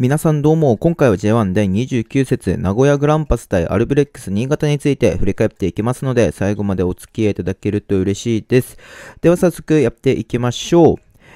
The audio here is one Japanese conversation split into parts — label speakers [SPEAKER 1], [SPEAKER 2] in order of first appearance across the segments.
[SPEAKER 1] 皆さんどうも、今回は J1 第29節名古屋グランパス対アルブレックス新潟について振り返っていきますので、最後までお付き合いいただけると嬉しいです。では早速やっていきましょう。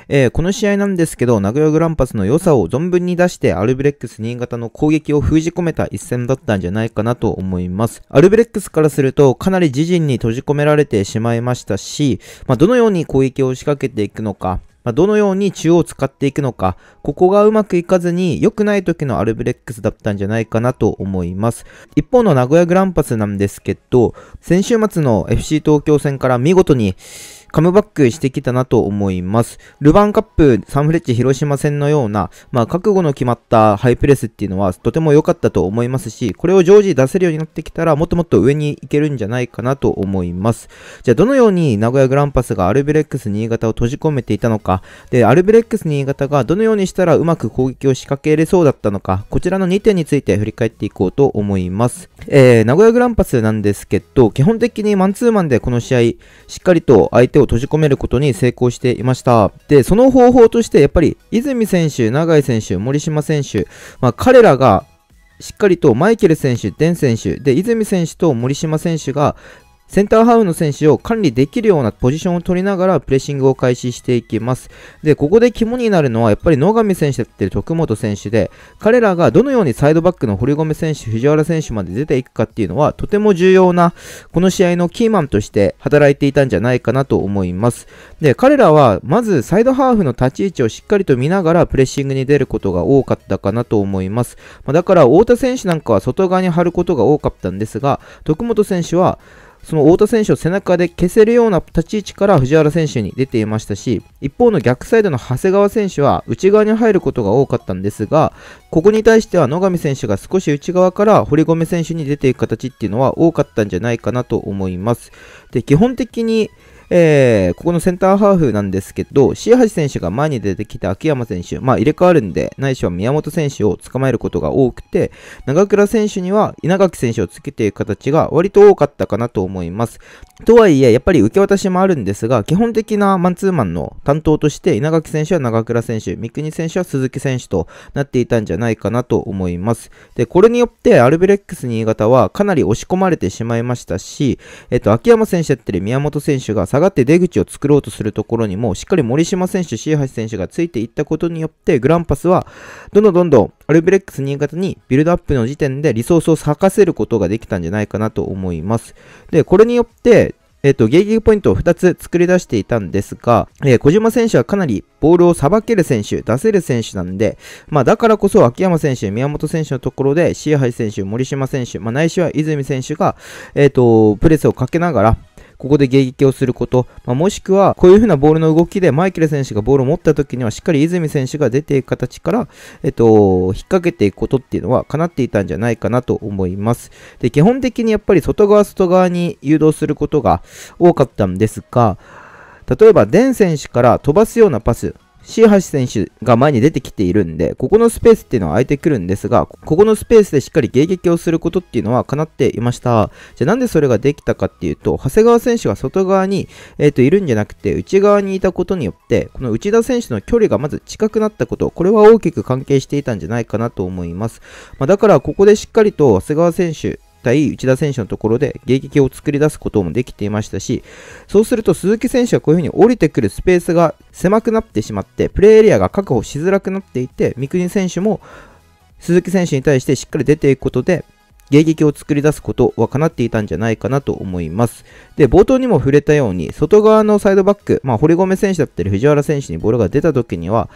[SPEAKER 1] えー、この試合なんですけど、名古屋グランパスの良さを存分に出して、アルブレックス新潟の攻撃を封じ込めた一戦だったんじゃないかなと思います。アルブレックスからすると、かなり自陣に閉じ込められてしまいましたし、まあ、どのように攻撃を仕掛けていくのか、まあ、どのように中央を使っていくのか、ここがうまくいかずに良くない時のアルブレックスだったんじゃないかなと思います。一方の名古屋グランパスなんですけど、先週末の FC 東京戦から見事に、カムバックしてきたなと思います。ルヴァンカップ、サンフレッチ広島戦のような、まあ、覚悟の決まったハイプレスっていうのはとても良かったと思いますし、これを常時出せるようになってきたら、もっともっと上に行けるんじゃないかなと思います。じゃあ、どのように名古屋グランパスがアルビレックス新潟を閉じ込めていたのか、で、アルビレックス新潟がどのようにしたらうまく攻撃を仕掛けれそうだったのか、こちらの2点について振り返っていこうと思います。えー、名古屋グランパスなんですけど、基本的にマンツーマンでこの試合、しっかりと相手をを閉じ込めることに成功していました。で、その方法として、やっぱり、泉選手、永井選手、森島選手、まあ、彼らがしっかりとマイケル選手、デン選手、で、泉選手と森島選手がセンターハウの選手を管理できるようなポジションを取りながらプレッシングを開始していきます。で、ここで肝になるのはやっぱり野上選手だって徳本選手で、彼らがどのようにサイドバックの堀米選手、藤原選手まで出ていくかっていうのはとても重要な、この試合のキーマンとして働いていたんじゃないかなと思います。で、彼らはまずサイドハーフの立ち位置をしっかりと見ながらプレッシングに出ることが多かったかなと思います。まだから太田選手なんかは外側に張ることが多かったんですが、徳本選手はその太田選手を背中で消せるような立ち位置から藤原選手に出ていましたし、一方の逆サイドの長谷川選手は内側に入ることが多かったんですが、ここに対しては野上選手が少し内側から堀米選手に出ていく形っていうのは多かったんじゃないかなと思います。で、基本的にえー、ここのセンターハーフなんですけど、シーハジ選手が前に出てきた秋山選手、まあ入れ替わるんで、ないしは宮本選手を捕まえることが多くて、長倉選手には稲垣選手をつけていく形が割と多かったかなと思います。とはいえ、やっぱり受け渡しもあるんですが、基本的なマンツーマンの担当として、稲垣選手は長倉選手、三国選手は鈴木選手となっていたんじゃないかなと思います。で、これによって、アルベレックス新潟はかなり押し込まれてしまいましたし、えっと、秋山選手やってる宮本選手が下ががって出口を作ろうとするところにも、しっかり森島選手、ハシ選手がついていったことによって、グランパスは、どんどんどんどん、アルビレックス新潟にビルドアップの時点でリソースを咲かせることができたんじゃないかなと思います。で、これによって、えっ、ー、と、ゲーゲーポイントを2つ作り出していたんですが、えー、小島選手はかなりボールをさばける選手、出せる選手なんで、まあだからこそ秋山選手、宮本選手のところで、シーハシ選手、森島選手、まあなは泉選手が、えっ、ー、と、プレスをかけながら、ここで迎撃をすること、まあ、もしくは、こういう風なボールの動きで、マイケル選手がボールを持った時には、しっかり泉選手が出ていく形から、えっと、引っ掛けていくことっていうのは、叶っていたんじゃないかなと思います。で、基本的にやっぱり外側、外側に誘導することが多かったんですが、例えば、デン選手から飛ばすようなパス、シーハシ選手が前に出てきているんで、ここのスペースっていうのは空いてくるんですが、ここのスペースでしっかり迎撃をすることっていうのは叶っていました。じゃあなんでそれができたかっていうと、長谷川選手が外側に、えっ、ー、といるんじゃなくて、内側にいたことによって、この内田選手の距離がまず近くなったこと、これは大きく関係していたんじゃないかなと思います。まあ、だからここでしっかりと長谷川選手、対内田選手のところで迎撃を作り出すこともできていましたし、そうすると鈴木選手はこういう風に降りてくるスペースが狭くなってしまって、プレーエリアが確保しづらくなっていて、三國選手も鈴木選手に対してしっかり出ていくことで、迎撃を作り出すことは叶っていたんじゃないかなと思います。で、冒頭にも触れたように、外側のサイドバック、まあ、堀米選手だったり藤原選手にボールが出た時には、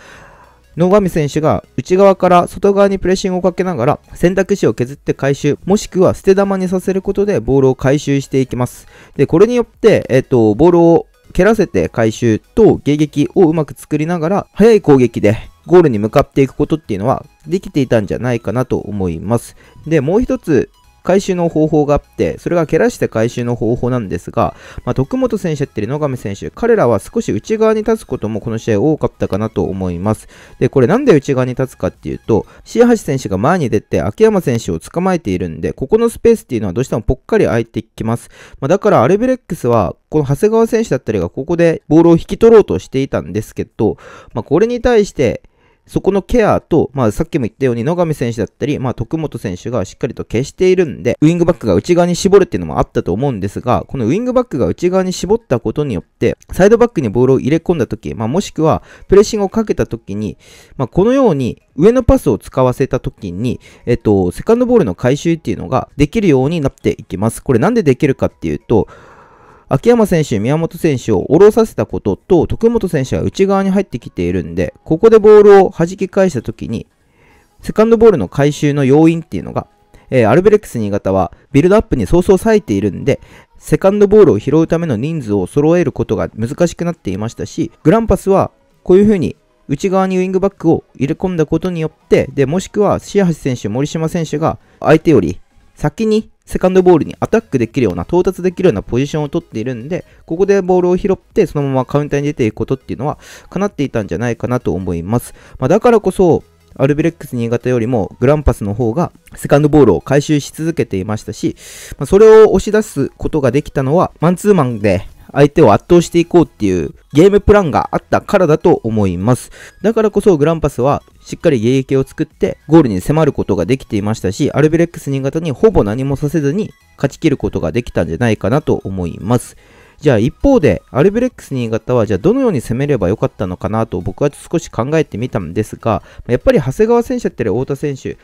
[SPEAKER 1] 野上選手が内側から外側にプレッシングをかけながら選択肢を削って回収、もしくは捨て球にさせることでボールを回収していきます。で、これによって、えっと、ボールを蹴らせて回収と迎撃をうまく作りながら、速い攻撃でゴールに向かっていくことっていうのはできていたんじゃないかなと思います。で、もう一つ回収の方法があって、それが蹴らして回収の方法なんですが、まあ、徳本選手やってる野上選手、彼らは少し内側に立つこともこの試合多かったかなと思います。で、これなんで内側に立つかっていうと、椎橋選手が前に出て秋山選手を捕まえているんで、ここのスペースっていうのはどうしてもぽっかり空いてきます。まあ、だからアルビレックスは、この長谷川選手だったりがここでボールを引き取ろうとしていたんですけど、まあ、これに対して、そこのケアと、まあ、さっきも言ったように野上選手だったり、まあ、徳本選手がしっかりと消しているんで、ウィングバックが内側に絞るっていうのもあったと思うんですが、このウィングバックが内側に絞ったことによって、サイドバックにボールを入れ込んだ時、まあ、もしくは、プレッシングをかけた時に、まあ、このように、上のパスを使わせた時に、えっと、セカンドボールの回収っていうのができるようになっていきます。これなんでできるかっていうと、秋山選手、宮本選手を下ろさせたことと、徳本選手が内側に入ってきているんで、ここでボールを弾き返した時に、セカンドボールの回収の要因っていうのが、えー、アルベレックス新潟はビルドアップに早々割いているんで、セカンドボールを拾うための人数を揃えることが難しくなっていましたし、グランパスはこういうふうに内側にウィングバックを入れ込んだことによって、で、もしくは、シアハシ選手、森島選手が相手より先にセカンドボールにアタックできるような、到達できるようなポジションを取っているんで、ここでボールを拾って、そのままカウンターに出ていくことっていうのは、かなっていたんじゃないかなと思います。まあ、だからこそ、アルビレックス新潟よりもグランパスの方がセカンドボールを回収し続けていましたし、まそれを押し出すことができたのはマンツーマンで相手を圧倒していこうっていうゲームプランがあったからだと思います。だからこそグランパスはしっかり芸役を作ってゴールに迫ることができていましたし、アルビレックス新潟にほぼ何もさせずに勝ち切ることができたんじゃないかなと思います。じゃあ一方で、アルビレックス新潟はじゃあどのように攻めればよかったのかなと僕は少し考えてみたんですが、やっぱり長谷川選手だったり太田選手、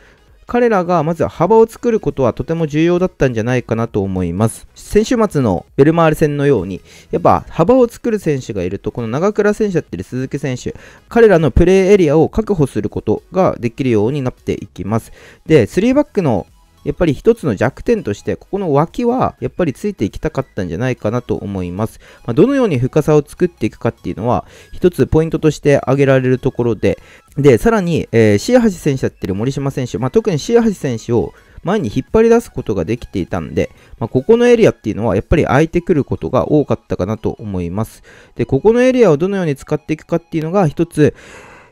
[SPEAKER 1] 彼らがまずは幅を作ることはとても重要だったんじゃないかなと思います。先週末のベルマール戦のように、やっぱ幅を作る選手がいると、この長倉選手だったり鈴木選手、彼らのプレーエリアを確保することができるようになっていきます。で、3バックのやっぱり一つの弱点として、ここの脇はやっぱりついていきたかったんじゃないかなと思います。まあ、どのように深さを作っていくかっていうのは、一つポイントとして挙げられるところで、で、さらに、えー、シーハシ選手だってる森島選手、まあ、特にシーハシ選手を前に引っ張り出すことができていたんで、まあ、ここのエリアっていうのはやっぱり空いてくることが多かったかなと思います。で、ここのエリアをどのように使っていくかっていうのが一つ、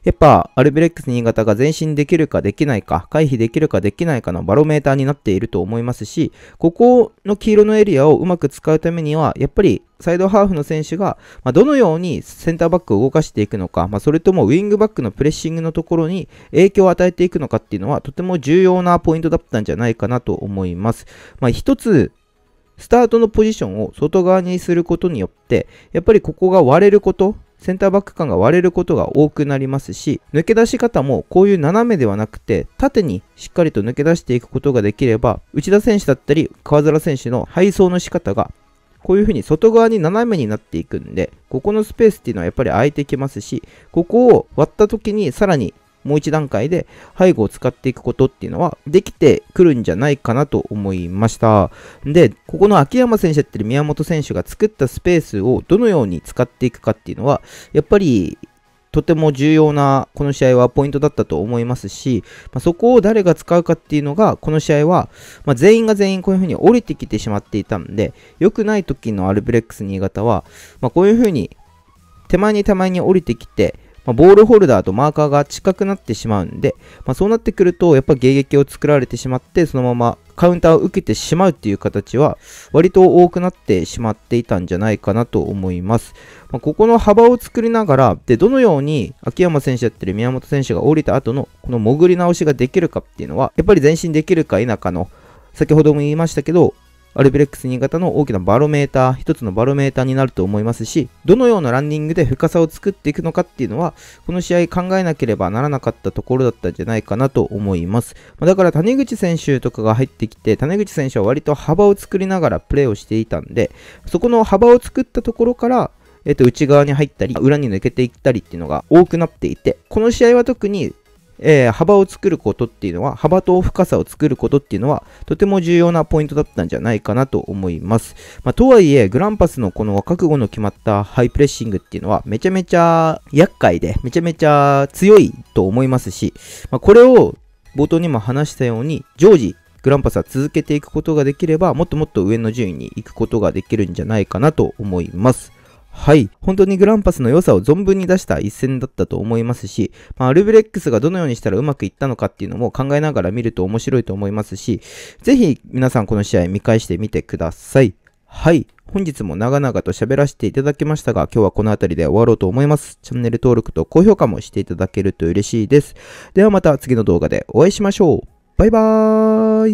[SPEAKER 1] やっぱ、アルビレックス新潟が前進できるかできないか、回避できるかできないかのバロメーターになっていると思いますし、ここの黄色のエリアをうまく使うためには、やっぱりサイドハーフの選手が、まあ、どのようにセンターバックを動かしていくのか、まあ、それともウィングバックのプレッシングのところに影響を与えていくのかっていうのは、とても重要なポイントだったんじゃないかなと思います。まあ、一つ、スタートのポジションを外側にすることによって、やっぱりここが割れること、センターバック感が割れることが多くなりますし、抜け出し方もこういう斜めではなくて、縦にしっかりと抜け出していくことができれば、内田選手だったり、川皿選手の配送の仕方がこういうふうに外側に斜めになっていくんで、ここのスペースっていうのはやっぱり空いてきますし、ここを割った時にさらにもう一段階で背後を使っていくことっていうのはできてくるんじゃないかなと思いました。で、ここの秋山選手やってる宮本選手が作ったスペースをどのように使っていくかっていうのは、やっぱりとても重要なこの試合はポイントだったと思いますし、まあ、そこを誰が使うかっていうのがこの試合は、まあ、全員が全員こういう風に降りてきてしまっていたんで良くない時のアルブレックス新潟は、まあ、こういう風に手前に手前に降りてきてまあ、ボールホルダーとマーカーが近くなってしまうんで、まあ、そうなってくると、やっぱ迎撃を作られてしまって、そのままカウンターを受けてしまうっていう形は、割と多くなってしまっていたんじゃないかなと思います。まあ、ここの幅を作りながら、で、どのように秋山選手だったり宮本選手が降りた後の、この潜り直しができるかっていうのは、やっぱり前進できるか否かの、先ほども言いましたけど、アルビレックス新潟の大きなバロメーター、一つのバロメーターになると思いますし、どのようなランニングで深さを作っていくのかっていうのは、この試合考えなければならなかったところだったんじゃないかなと思います。だから谷口選手とかが入ってきて、谷口選手は割と幅を作りながらプレーをしていたんで、そこの幅を作ったところから、えっと、内側に入ったり、裏に抜けていったりっていうのが多くなっていて、この試合は特にえー、幅を作ることっていうのは、幅と深さを作ることっていうのは、とても重要なポイントだったんじゃないかなと思います。まあ、とはいえ、グランパスのこの覚悟の決まったハイプレッシングっていうのは、めちゃめちゃ厄介で、めちゃめちゃ強いと思いますし、まあ、これを冒頭にも話したように、常時、グランパスは続けていくことができれば、もっともっと上の順位に行くことができるんじゃないかなと思います。はい。本当にグランパスの良さを存分に出した一戦だったと思いますし、まあ、アルブレックスがどのようにしたらうまくいったのかっていうのも考えながら見ると面白いと思いますし、ぜひ皆さんこの試合見返してみてください。はい。本日も長々と喋らせていただきましたが、今日はこの辺りで終わろうと思います。チャンネル登録と高評価もしていただけると嬉しいです。ではまた次の動画でお会いしましょう。バイバーイ